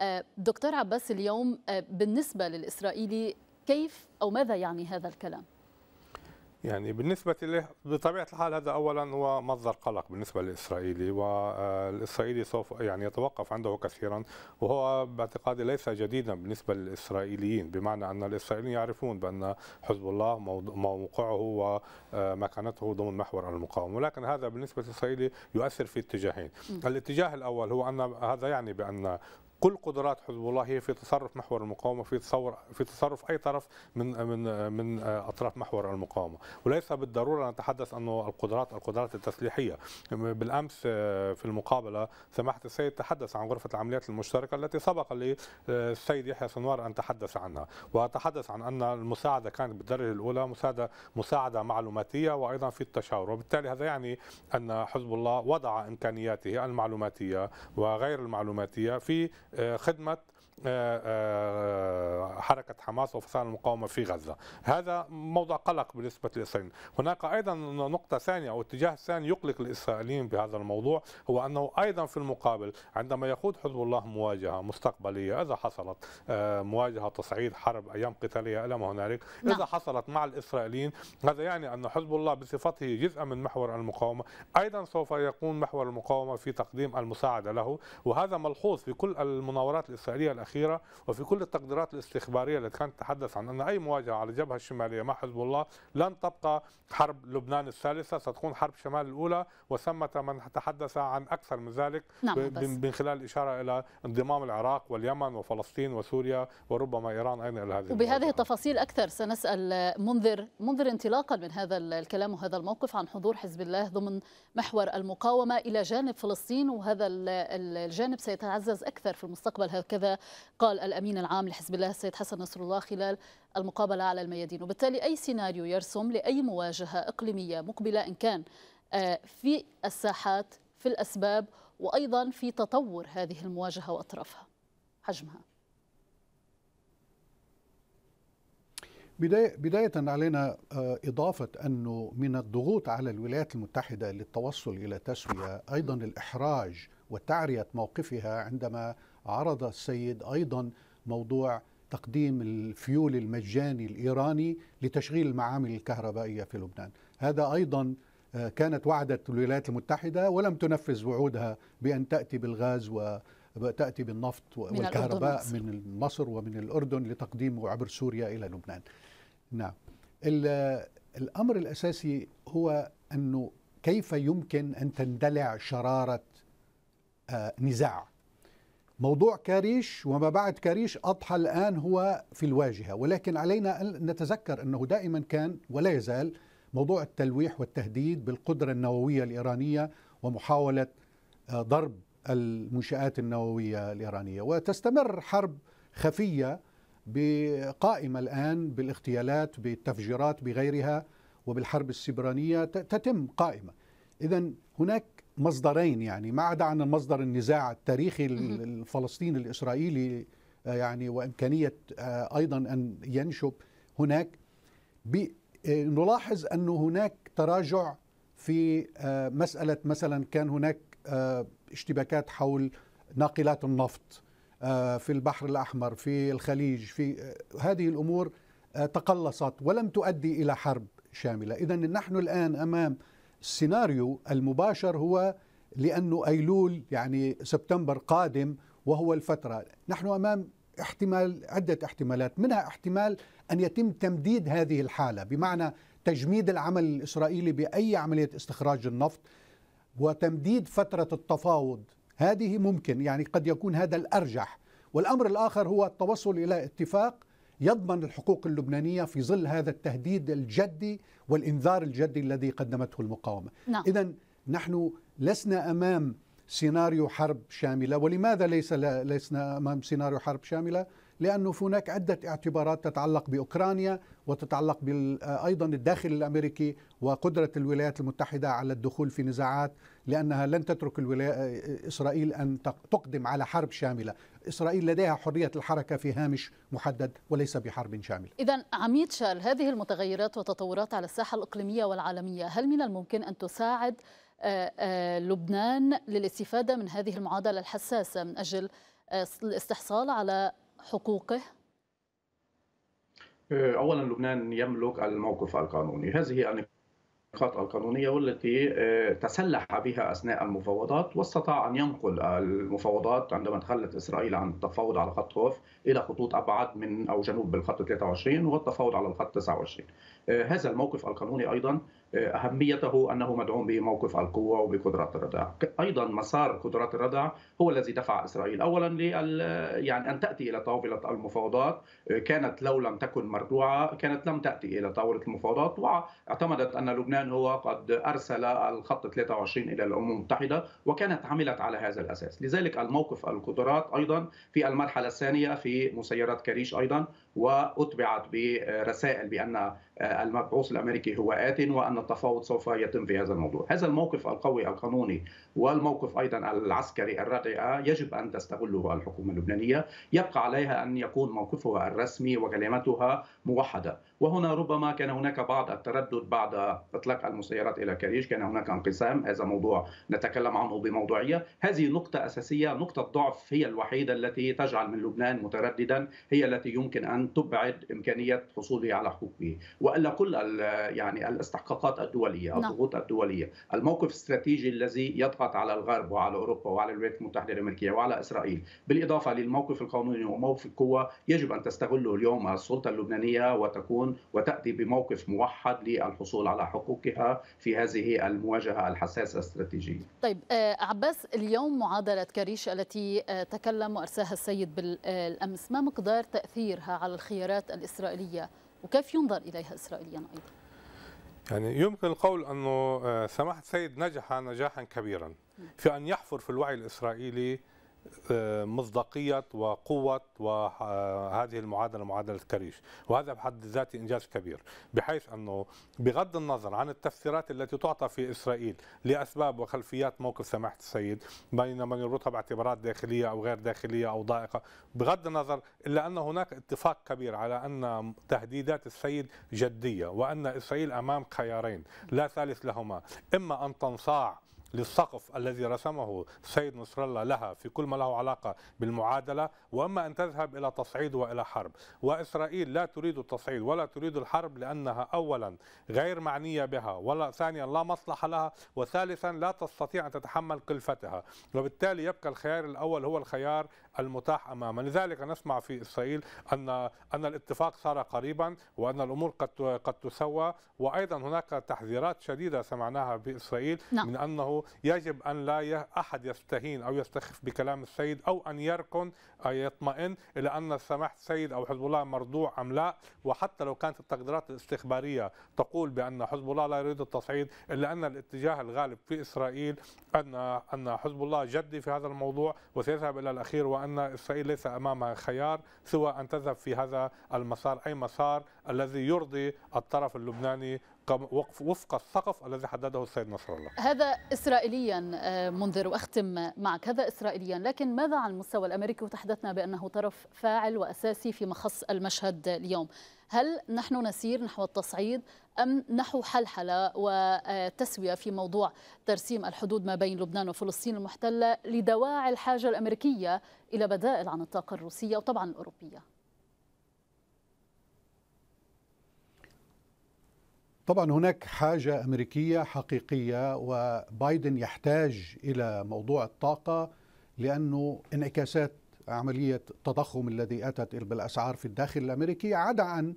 آه، دكتور عباس اليوم آه، بالنسبه للاسرائيلي كيف او ماذا يعني هذا الكلام؟ يعني بالنسبة له بطبيعة الحال هذا أولا هو مصدر قلق بالنسبة للإسرائيلي والإسرائيلي سوف يعني يتوقف عنده كثيرا وهو باعتقادي ليس جديدا بالنسبة للإسرائيليين بمعنى أن الإسرائيليين يعرفون بأن حزب الله موقعه ومكانته آه، ضمن محور المقاومة ولكن هذا بالنسبة للإسرائيلي يؤثر في اتجاهين الاتجاه الأول هو أن هذا يعني بأن كل قدرات حزب الله هي في تصرف محور المقاومه في تصور في تصرف اي طرف من من من اطراف محور المقاومه وليس بالضروره نتحدث انه القدرات القدرات التسليحيه بالامس في المقابله سماحه السيد تحدث عن غرفه العمليات المشتركه التي سبق للسيد يحيى سنوار ان تحدث عنها وتحدث عن ان المساعده كانت بالدرجه الاولى مساعده مساعده معلوماتيه وايضا في التشاور وبالتالي هذا يعني ان حزب الله وضع امكانياته المعلوماتيه وغير المعلوماتيه في آه، خدمه آه، آه، حركة حماس وفصائل المقاومة في غزة هذا موضع قلق بالنسبة لإسرائيل هناك أيضا نقطة ثانية أو اتجاه ثاني يقلق الإسرائيليين بهذا الموضوع هو أنه أيضا في المقابل عندما يخوض حزب الله مواجهة مستقبلية إذا حصلت آه، مواجهة تصعيد حرب أيام قتالية إلى ما هنالك نعم. إذا حصلت مع الإسرائيليين هذا يعني أن حزب الله بصفته جزءا من محور المقاومة أيضا سوف يكون محور المقاومة في تقديم المساعدة له وهذا ملحوظ في كل المناورات الإسرائيلية الأخيرة وفي كل التقديرات الاستخبارية التي كانت تتحدث عن أن أي مواجهة على الجبهة الشمالية مع حزب الله لن تبقى حرب لبنان الثالثة ستكون حرب شمال الأولى وثمة من تحدث عن أكثر من ذلك نعم من خلال الإشارة إلى انضمام العراق واليمن وفلسطين وسوريا وربما إيران أين إلى هذه وبهذه المواجهة. التفاصيل أكثر سنسأل منذر منذر انطلاقا من هذا الكلام وهذا الموقف عن حضور حزب الله ضمن محور المقاومة إلى جانب فلسطين وهذا الجانب سيتعزز أكثر في المستقبل هكذا قال الأمين العام لحزب الله السيد حسن نصر الله خلال المقابلة على الميادين وبالتالي أي سيناريو يرسم لأي مواجهة إقليمية مقبلة إن كان آه، في الساحات في الأسباب وأيضا في تطور هذه المواجهة وأطرافها حجمها بداية, بداية علينا آه، إضافة أنه من الضغوط على الولايات المتحدة للتوصل إلى تسوية أيضا الإحراج وتعرية موقفها عندما عرض السيد ايضا موضوع تقديم الفيول المجاني الايراني لتشغيل المعامل الكهربائيه في لبنان، هذا ايضا آه، كانت وعدت الولايات المتحده ولم تنفذ وعودها بان تاتي بالغاز و تأتي بالنفط والكهرباء من, من مصر ومن الأردن لتقديمه عبر سوريا إلى لبنان نعم الأمر الأساسي هو أنه كيف يمكن أن تندلع شرارة آه، نزاع موضوع كاريش وما بعد كاريش أضحى الآن هو في الواجهة ولكن علينا أن نتذكر أنه دائما كان ولا يزال موضوع التلويح والتهديد بالقدرة النووية الإيرانية ومحاولة آه، ضرب المنشآت النووية الإيرانية وتستمر حرب خفية قائمة الآن بالاغتيالات بالتفجيرات بغيرها وبالحرب السبرانية تتم قائمة إذا هناك مصدرين يعني ما عدا عن المصدر النزاع التاريخي الفلسطيني الاسرائيلي آه، يعني وامكانيه آه، ايضا ان ينشب هناك آه، نلاحظ انه هناك تراجع في مسألة مثلا كان هناك اشتباكات حول ناقلات النفط في البحر الأحمر في الخليج في هذه الأمور تقلصت ولم تؤدي إلى حرب شاملة إذا نحن الآن أمام السيناريو المباشر هو لأنه أيلول يعني سبتمبر قادم وهو الفترة نحن أمام احتمال عدة احتمالات منها احتمال أن يتم تمديد هذه الحالة بمعنى تجميد العمل الإسرائيلي بأي عملية استخراج النفط وتمديد فترة التفاوض هذه ممكن يعني قد يكون هذا الأرجح والأمر الآخر هو التوصل إلى اتفاق يضمن الحقوق اللبنانية في ظل هذا التهديد الجدي والإنذار الجدي الذي قدمته المقاومة نعم. إذا نحن لسنا أمام سيناريو حرب شاملة ولماذا ليس لسنا أمام سيناريو حرب شاملة؟ لأنه هناك عدة اعتبارات تتعلق بأوكرانيا وتتعلق أيضا الداخل الأمريكي وقدرة الولايات المتحدة على الدخول في نزاعات لأنها لن تترك الولاية آه، إسرائيل أن تقدم على حرب شاملة إسرائيل لديها حرية الحركة في هامش محدد وليس بحرب شاملة إذا عميد شال هذه المتغيرات والتطورات على الساحة الإقليمية والعالمية هل من الممكن أن تساعد آه، آه، لبنان للاستفادة من هذه المعادلة الحساسة من أجل الاستحصال على حقوقه؟ اولا لبنان يملك الموقف القانوني هذه يعني التحقيقات القانونية والتي آه، تسلح بها أثناء المفاوضات واستطاع أن ينقل المفاوضات عندما تخلت إسرائيل عن التفاوض على خط خوف إلى خطوط أبعد من أو جنوب بالخط 23 والتفاوض على الخط 29 آه، هذا الموقف القانوني أيضا آه، اهميته انه مدعوم بموقف القوه وبقدرات الردع، ايضا مسار قدرات الردع هو الذي دفع اسرائيل اولا لل يعني ان تاتي الى طاوله المفاوضات، آه، كانت لو لم تكن مردوعه كانت لم تاتي الى طاوله المفاوضات واعتمدت ان لبنان هو قد ارسل الخط 23 الى الامم المتحده وكانت عملت على هذا الاساس، لذلك الموقف القدرات ايضا في المرحله الثانيه في مسيرات كريش ايضا واتبعت برسائل بان المبعوث الامريكي هو ات وان التفاوض سوف يتم في هذا الموضوع، هذا الموقف القوي القانوني والموقف ايضا العسكري الردع آه، يجب ان تستغله الحكومه اللبنانيه، يبقى عليها ان يكون موقفها الرسمي وكلمتها موحده، وهنا ربما كان هناك بعض التردد بعد اطلاق المسيرات الى كريش كان هناك انقسام هذا موضوع نتكلم عنه بموضوعيه هذه نقطه اساسيه نقطه ضعف هي الوحيده التي تجعل من لبنان مترددا هي التي يمكن ان تبعد امكانيه حصوله على حقوقه والا كل يعني الاستحقاقات الدوليه نعم. الضغوط الدوليه الموقف الاستراتيجي الذي يضغط على الغرب وعلى اوروبا وعلى الولايات المتحده الامريكيه وعلى اسرائيل بالاضافه للموقف القانوني وموقف القوه يجب ان تستغله اليوم السلطه اللبنانيه وتكون القانون وتأتي بموقف موحد للحصول على حقوقها في هذه المواجهة الحساسة استراتيجية طيب آه، عباس اليوم معادلة كريش التي آه، تكلم وأرساها السيد بالأمس ما مقدار تأثيرها على الخيارات الإسرائيلية وكيف ينظر إليها إسرائيليا أيضا؟ يعني يمكن القول أنه آه، سماحة السيد نجح نجاحا كبيرا في أن يحفر في الوعي الإسرائيلي مصداقية وقوة وهذه المعادلة معادلة كريش وهذا بحد ذاته إنجاز كبير بحيث أنه بغض النظر عن التفسيرات التي تعطى في إسرائيل لأسباب وخلفيات موقف سماحة السيد بين من يربطها باعتبارات داخلية أو غير داخلية أو ضائقة بغض النظر إلا أن هناك اتفاق كبير على أن تهديدات السيد جدية وأن إسرائيل أمام خيارين لا ثالث لهما إما أن تنصاع للسقف الذي رسمه السيد نصر الله لها في كل ما له علاقة بالمعادلة وأما أن تذهب إلى تصعيد وإلى حرب وإسرائيل لا تريد التصعيد ولا تريد الحرب لأنها أولا غير معنية بها ولا ثانيا لا مصلحة لها وثالثا لا تستطيع أن تتحمل كلفتها وبالتالي يبقى الخيار الأول هو الخيار المتاح امامه، لذلك نسمع في اسرائيل ان ان الاتفاق صار قريبا وان الامور قد قد تسوى، وايضا هناك تحذيرات شديده سمعناها في اسرائيل نعم. من انه يجب ان لا احد يستهين او يستخف بكلام السيد او ان يركن يطمئن الى ان سماحه السيد او حزب الله مرضوع ام لا، وحتى لو كانت التقديرات الاستخباريه تقول بان حزب الله لا يريد التصعيد الا ان الاتجاه الغالب في اسرائيل ان ان حزب الله جدي في هذا الموضوع وسيذهب الى الاخير وان أن إسرائيل ليس أمامها خيار سوى أن تذهب في هذا المسار أي مسار الذي يرضي الطرف اللبناني وفق السقف الذي حدده السيد نصر الله هذا إسرائيليا آه، منذر وأختم معك هذا إسرائيليا لكن ماذا عن المستوى الأمريكي وتحدثنا بأنه طرف فاعل وأساسي في مخص المشهد اليوم هل نحن نسير نحو التصعيد أم نحو حلحلة وتسوية في موضوع ترسيم الحدود ما بين لبنان وفلسطين المحتلة لدواعي الحاجة الأمريكية إلى بدائل عن الطاقة الروسية وطبعا الأوروبية طبعا هناك حاجة أمريكية حقيقية وبايدن يحتاج إلى موضوع الطاقة لأنه انعكاسات عملية التضخم الذي أتت بالأسعار في الداخل الأمريكي عدا عن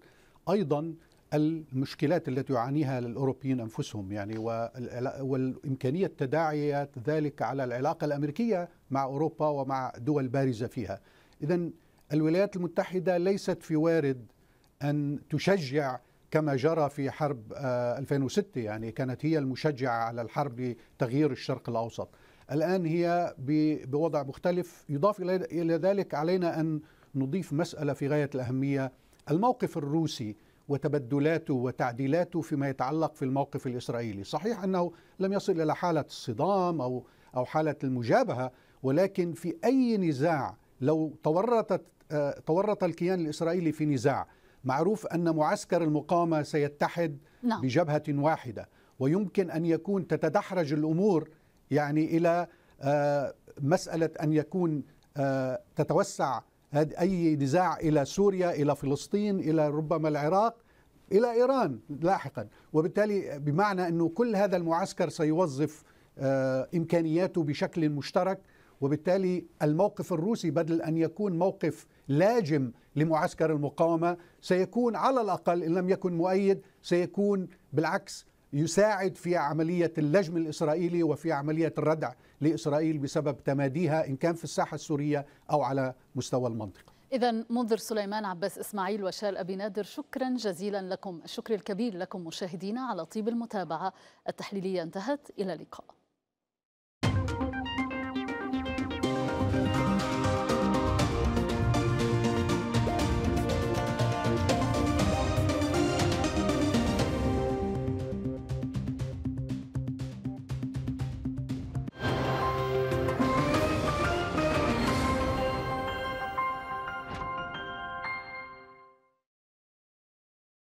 أيضا المشكلات التي يعانيها الأوروبيين أنفسهم يعني والإمكانية تداعي ذلك على العلاقة الأمريكية مع أوروبا ومع دول بارزة فيها إذا الولايات المتحدة ليست في وارد أن تشجع كما جرى في حرب 2006 آه، يعني كانت هي المشجعة على الحرب لتغيير الشرق الأوسط الآن هي بوضع مختلف يضاف إلى ذلك علينا أن نضيف مسألة في غاية الأهمية الموقف الروسي وتبدلاته وتعديلاته فيما يتعلق في الموقف الإسرائيلي صحيح أنه لم يصل إلى حالة الصدام أو, أو حالة المجابهة ولكن في أي نزاع لو تورطت آه، تورط الكيان الإسرائيلي في نزاع معروف أن معسكر المقاومة سيتحد نعم. بجبهة واحدة ويمكن أن يكون تتدحرج الأمور يعني الى آه، مساله ان يكون آه، تتوسع اي نزاع الى سوريا الى فلسطين الى ربما العراق الى ايران لاحقا وبالتالي بمعنى انه كل هذا المعسكر سيوظف آه، امكانياته بشكل مشترك وبالتالي الموقف الروسي بدل ان يكون موقف لاجم لمعسكر المقاومه سيكون على الاقل ان لم يكن مؤيد سيكون بالعكس يساعد في عملية اللجم الإسرائيلي وفي عملية الردع لإسرائيل بسبب تماديها إن كان في الساحة السورية أو على مستوى المنطقة إذا منذر سليمان عباس إسماعيل وشال أبي نادر شكرا جزيلا لكم الشكر الكبير لكم مشاهدينا على طيب المتابعة التحليلية انتهت إلى اللقاء